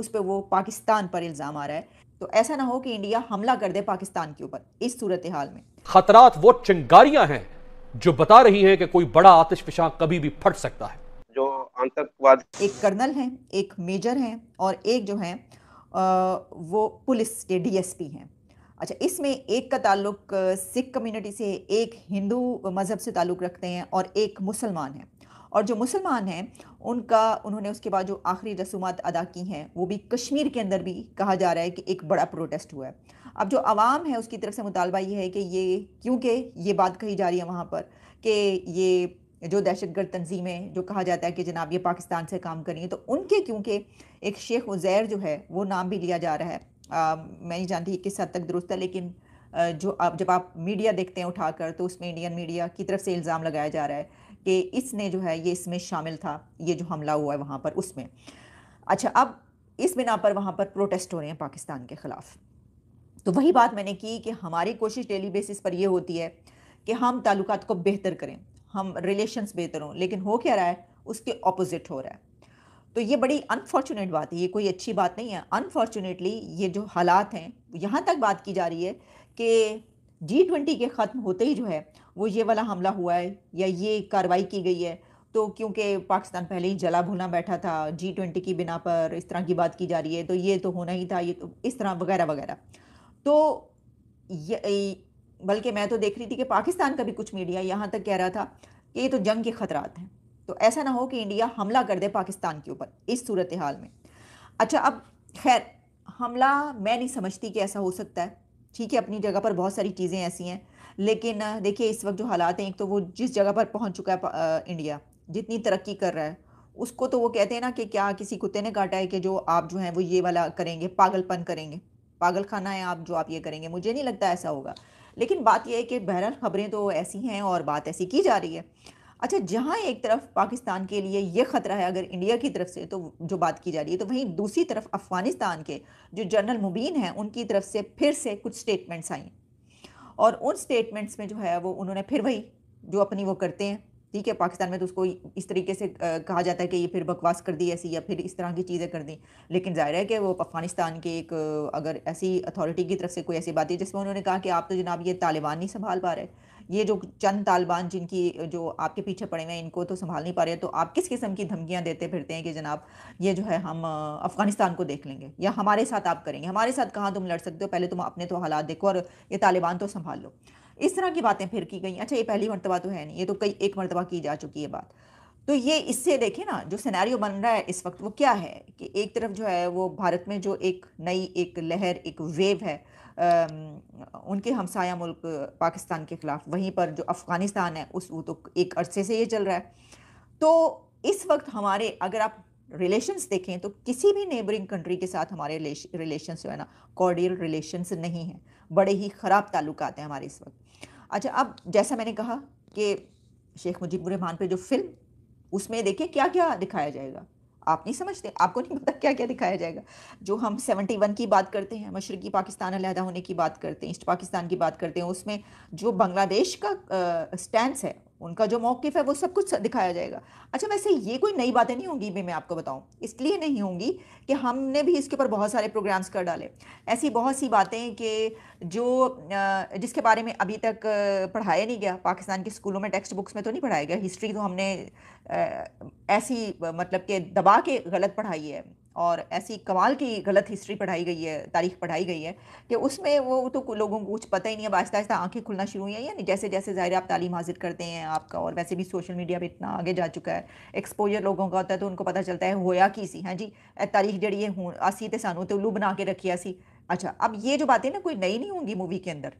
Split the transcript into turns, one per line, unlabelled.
उस पर वो पाकिस्तान पर इल्ज़ाम आ रहा है तो ऐसा ना हो कि इंडिया हमला कर दे पाकिस्तान के ऊपर इस सूरत हाल में खतरात वो चिंगारियां हैं जो बता रही हैं कि कोई बड़ा आतिश फिशा कभी भी फट सकता है जो आतंकवाद एक कर्नल हैं एक मेजर हैं और एक जो हैं वो पुलिस के डीएसपी हैं अच्छा इसमें एक का ताल्लुक सिख कम्युनिटी से एक हिंदू मज़हब से ताल्लुक़ रखते हैं और एक मुसलमान है और जो मुसलमान हैं उनका उन्होंने उसके बाद जो आखिरी रसूमात अदा की हैं वो भी कश्मीर के अंदर भी कहा जा रहा है कि एक बड़ा प्रोटेस्ट हुआ है अब जो आवाम है उसकी तरफ से मुतालबा ये है कि ये क्योंकि ये बात कही जा रही है वहाँ पर कि ये जो दहशतगर्द तनजीमें जो कहा जाता है कि जनाब ये पाकिस्तान से काम करी हैं तो उनके क्योंकि एक शेख उज़ैर जो है वो नाम भी लिया जा रहा है आ, मैं नहीं जानती किस हद तक दुरुस्त है लेकिन जो आप जब आप मीडिया देखते हैं उठाकर तो उसमें इंडियन मीडिया की तरफ से इल्ज़ाम लगाया जा रहा है कि इसने जो है ये इसमें शामिल था ये जो हमला हुआ है वहाँ पर उसमें अच्छा अब इस बिना पर वहाँ पर प्रोटेस्ट हो रहे हैं पाकिस्तान के ख़िलाफ़ तो वही बात मैंने की कि हमारी कोशिश डेली बेसिस पर यह होती है कि हम ताल्लुक को बेहतर करें हम रिलेशंस बेहतर हों लेकिन हो क्या रहा है उसके ऑपोजिट हो रहा है तो ये बड़ी अनफॉर्चुनेट बात है ये कोई अच्छी बात नहीं है अनफॉर्चुनेटली ये जो हालात हैं यहाँ तक बात की जा रही है कि जी ट्वेंटी के ख़त्म होते ही जो है वो ये वाला हमला हुआ है या ये कार्रवाई की गई है तो क्योंकि पाकिस्तान पहले ही जला भुना बैठा था जी ट्वेंटी की बिना पर इस तरह की बात की जा रही है तो ये तो होना ही था ये तो इस तरह वगैरह वगैरह तो ये बल्कि मैं तो देख रही थी कि पाकिस्तान का भी कुछ मीडिया यहाँ तक कह रहा था कि ये तो जंग के ख़तरात हैं तो ऐसा ना हो कि इंडिया हमला कर दे पाकिस्तान के ऊपर इस सूरत हाल में अच्छा अब खैर हमला मैं नहीं समझती कि ऐसा हो सकता है ठीक है अपनी जगह पर बहुत सारी चीज़ें ऐसी हैं लेकिन देखिए इस वक्त जो हालात हैं एक तो वो जिस जगह पर पहुंच चुका है इंडिया जितनी तरक्की कर रहा है उसको तो वो कहते हैं ना कि क्या किसी कुत्ते ने काटा है कि जो आप जो हैं वो ये वाला करेंगे पागलपन करेंगे पागल खाना है आप जो आप ये करेंगे मुझे नहीं लगता ऐसा होगा लेकिन बात यह है कि बहरहाल खबरें तो ऐसी हैं और बात ऐसी की जा रही है अच्छा जहाँ एक तरफ पाकिस्तान के लिए ये ख़तरा है अगर इंडिया की तरफ से तो जो बात की जा रही है तो वहीं दूसरी तरफ अफ़गानिस्तान के जो जनरल मुबीन हैं उनकी तरफ से फिर से कुछ स्टेटमेंट्स आई और उन स्टेटमेंट्स में जो है वो उन्होंने फिर वही जो अपनी वो करते हैं ठीक है पाकिस्तान में तो उसको इस तरीके से कहा जाता है कि ये फिर बकवास कर दी ऐसी या फिर इस तरह की चीज़ें कर दी लेकिन ज़ाहिर है कि वो अफ़गानिस्तान के एक अगर ऐसी अथॉरिटी की तरफ से कोई ऐसी बात है जिसमें उन्होंने कहा कि आप तो जनाब ये तालिबान नहीं संभाल पा रहे ये जो चंद तालिबान जिनकी जो आपके पीछे पड़े हुए हैं इनको तो संभाल नहीं पा रहे तो आप किस किस्म की धमकियाँ देते फिरते हैं कि जनाब ये जो है हम अफ़गानिस्तान को देख लेंगे या हमारे साथ आप करेंगे हमारे साथ कहाँ तुम लड़ सकते हो पहले तुम अपने तो हालात देखो और ये तालिबान तो संभाल लो इस तरह की बातें फिर की गई अच्छा ये पहली मरतबा तो है नहीं ये तो कई एक मरतबा की जा चुकी है बात तो ये इससे देखें ना जो सिनेरियो बन रहा है इस वक्त वो क्या है कि एक तरफ जो है वो भारत में जो एक नई एक लहर एक वेव है आ, उनके हमसाया मुल्क पाकिस्तान के ख़िलाफ़ वहीं पर जो अफ़गानिस्तान है उस वो तो एक अरसे से ये चल रहा है तो इस वक्त हमारे अगर आप रिलेशंस देखें तो किसी भी नेबरिंग कंट्री के साथ हमारे रिलेशन जो है ना कॉर्डियल रिलेशंस नहीं हैं बड़े ही ख़राब ताल्लुक हैं हमारे इस वक्त अच्छा अब जैसा मैंने कहा कि शेख मुजीबुर रहमान पर जो फिल्म उसमें देखिए क्या क्या दिखाया जाएगा आप नहीं समझते आपको नहीं पता क्या क्या दिखाया जाएगा जो हम 71 की बात करते हैं मशरकी पाकिस्तान अलहदा होने की बात करते हैं ईस्ट पाकिस्तान की बात करते हैं उसमें जो बांग्लादेश का स्टैंड है उनका जो मौकफ़ है वो सब कुछ दिखाया जाएगा अच्छा वैसे ये कोई नई बातें नहीं होंगी भी मैं आपको बताऊँ इसलिए नहीं होंगी कि हमने भी इसके ऊपर बहुत सारे प्रोग्राम्स कर डाले ऐसी बहुत सी बातें कि जो जिसके बारे में अभी तक पढ़ाया नहीं गया पाकिस्तान के स्कूलों में टेक्स्ट बुक्स में तो नहीं पढ़ाया गया हिस्ट्री तो हमने ऐसी मतलब कि दबा के गलत पढ़ाई है और ऐसी कमाल की गलत हिस्ट्री पढ़ाई गई है तारीख पढ़ाई गई है कि उसमें वो तो लोगों को कुछ पता ही नहीं है आहिस्ता आहिस्ता आंखें खुलना शुरू हुई हैं यानी जैसे जैसे ज़ाहिर आप तालीम हासिल करते हैं आपका और वैसे भी सोशल मीडिया पर इतना आगे जा चुका है एक्सपोजर लोगों का होता है तो उनको पता चलता है होया कि सी हाँ जी तारीख जड़ी है हूँ असी तो सानू तो उल्लू बना के रखी असी अच्छा अब ये जो बातें ना कोई नई नहीं होंगी मूवी के अंदर